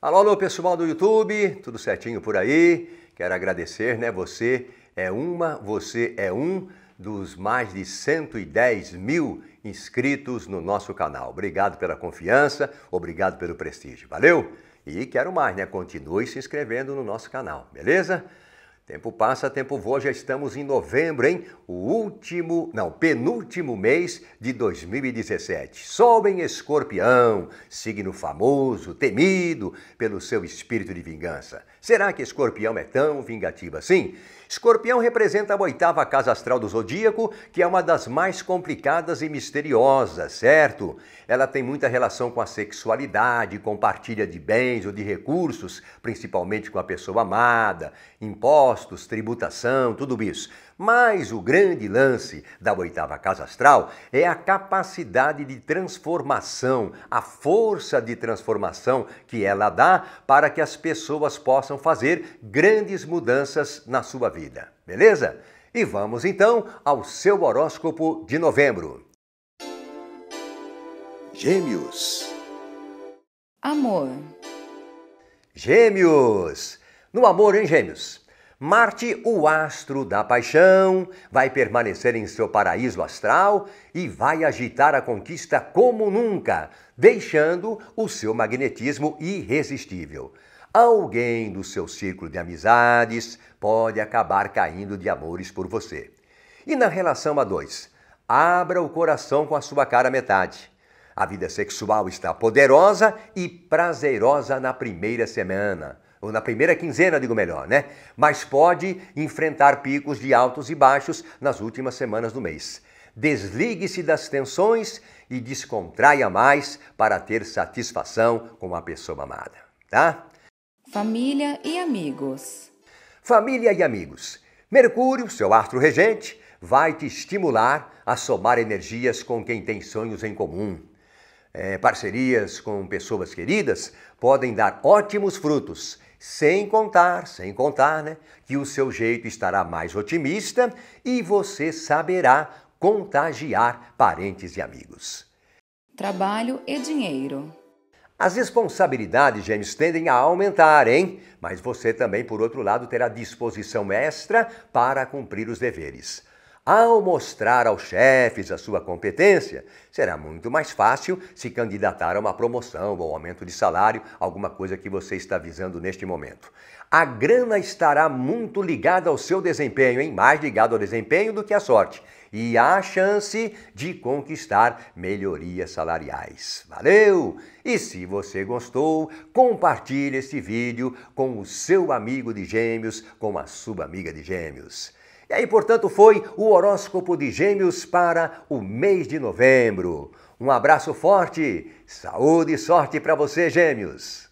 Alô, alô pessoal do YouTube, tudo certinho por aí? Quero agradecer, né? Você é uma, você é um dos mais de 110 mil inscritos no nosso canal. Obrigado pela confiança, obrigado pelo prestígio, valeu? E quero mais, né? Continue se inscrevendo no nosso canal, beleza? Tempo passa, tempo voa, já estamos em novembro, hein? O último, não, penúltimo mês de 2017. Sol em Escorpião, signo famoso, temido pelo seu espírito de vingança. Será que Escorpião é tão vingativo assim? Escorpião representa a oitava casa astral do zodíaco, que é uma das mais complicadas e misteriosas, certo? Ela tem muita relação com a sexualidade, compartilha de bens ou de recursos, principalmente com a pessoa amada, impostos impostos, tributação, tudo isso. Mas o grande lance da oitava casa astral é a capacidade de transformação, a força de transformação que ela dá para que as pessoas possam fazer grandes mudanças na sua vida. Beleza? E vamos então ao seu horóscopo de novembro. Gêmeos. Amor. Gêmeos. No amor, hein, Gêmeos? Marte, o astro da paixão, vai permanecer em seu paraíso astral e vai agitar a conquista como nunca, deixando o seu magnetismo irresistível. Alguém do seu círculo de amizades pode acabar caindo de amores por você. E na relação a dois, abra o coração com a sua cara metade. A vida sexual está poderosa e prazerosa na primeira semana ou na primeira quinzena, digo melhor, né? Mas pode enfrentar picos de altos e baixos nas últimas semanas do mês. Desligue-se das tensões e descontraia mais para ter satisfação com a pessoa amada, tá? Família e amigos. Família e amigos. Mercúrio, seu astro regente, vai te estimular a somar energias com quem tem sonhos em comum. É, parcerias com pessoas queridas podem dar ótimos frutos sem contar, sem contar, né, que o seu jeito estará mais otimista e você saberá contagiar parentes e amigos. Trabalho e dinheiro. As responsabilidades, gêmeos, tendem a aumentar, hein? Mas você também, por outro lado, terá disposição extra para cumprir os deveres. Ao mostrar aos chefes a sua competência, será muito mais fácil se candidatar a uma promoção ou aumento de salário, alguma coisa que você está visando neste momento. A grana estará muito ligada ao seu desempenho, hein? mais ligada ao desempenho do que à sorte. E há chance de conquistar melhorias salariais. Valeu! E se você gostou, compartilhe este vídeo com o seu amigo de gêmeos, com a sua amiga de gêmeos. E aí, portanto, foi o horóscopo de Gêmeos para o mês de novembro. Um abraço forte, saúde e sorte para você, Gêmeos!